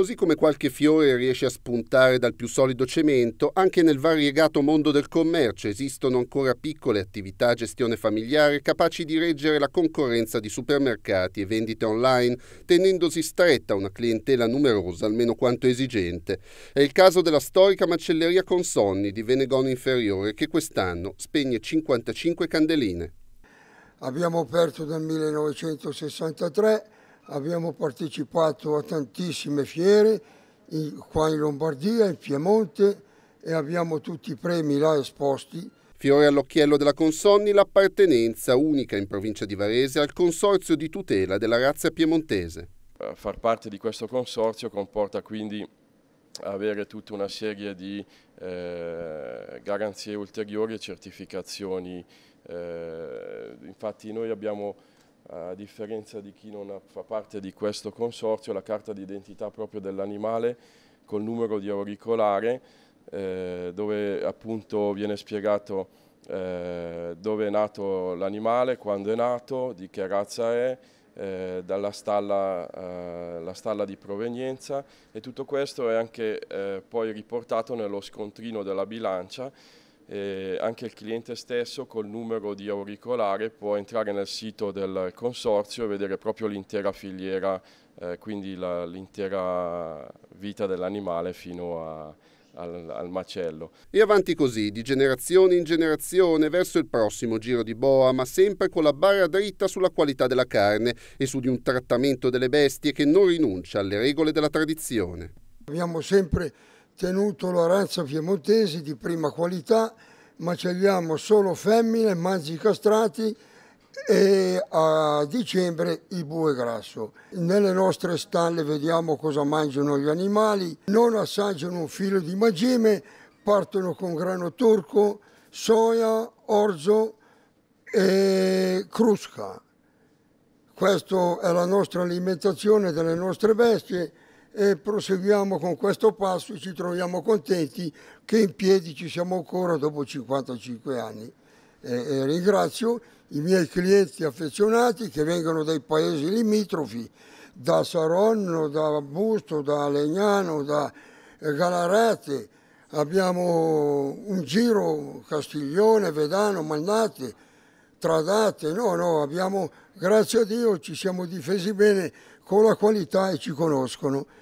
Così come qualche fiore riesce a spuntare dal più solido cemento, anche nel variegato mondo del commercio esistono ancora piccole attività a gestione familiare capaci di reggere la concorrenza di supermercati e vendite online, tenendosi stretta una clientela numerosa, almeno quanto esigente. È il caso della storica macelleria Consonni di Venegono Inferiore che quest'anno spegne 55 candeline. Abbiamo aperto nel 1963 abbiamo partecipato a tantissime fiere in, qua in Lombardia, in Piemonte e abbiamo tutti i premi là esposti. Fiore all'occhiello della Consonni l'appartenenza unica in provincia di Varese al Consorzio di tutela della razza piemontese. Eh, far parte di questo consorzio comporta quindi avere tutta una serie di eh, garanzie ulteriori e certificazioni. Eh, infatti noi abbiamo a differenza di chi non fa parte di questo consorzio, la carta d'identità proprio dell'animale col numero di auricolare, eh, dove appunto viene spiegato eh, dove è nato l'animale, quando è nato, di che razza è, eh, dalla stalla, eh, stalla, di provenienza e tutto questo è anche eh, poi riportato nello scontrino della bilancia eh, anche il cliente stesso col numero di auricolare può entrare nel sito del consorzio e vedere proprio l'intera filiera, eh, quindi l'intera vita dell'animale fino a, al, al, macello. E avanti così, di generazione in generazione, verso il prossimo giro di boa, ma sempre con la barra dritta sulla qualità della carne e su di un trattamento delle bestie che non rinuncia alle regole della tradizione. Abbiamo sempre tenuto la razza piemontese di prima qualità, macelliamo solo femmine, mangi castrati e a dicembre il bue grasso. Nelle nostre stalle vediamo cosa mangiano gli animali, non assaggiano un filo di magime, partono con grano turco, soia, orzo e crusca. Questa è la nostra alimentazione delle nostre bestie e proseguiamo con questo passo e ci troviamo contenti che in piedi ci siamo ancora dopo 55 anni. E, e ringrazio i miei clienti affezionati che vengono dai paesi limitrofi, da Saronno, da Busto, da Legnano, da Galarate, abbiamo un giro Castiglione, Vedano, Malnate, Tradate, no, no, abbiamo, grazie a Dio ci siamo difesi bene con la qualità e ci conoscono.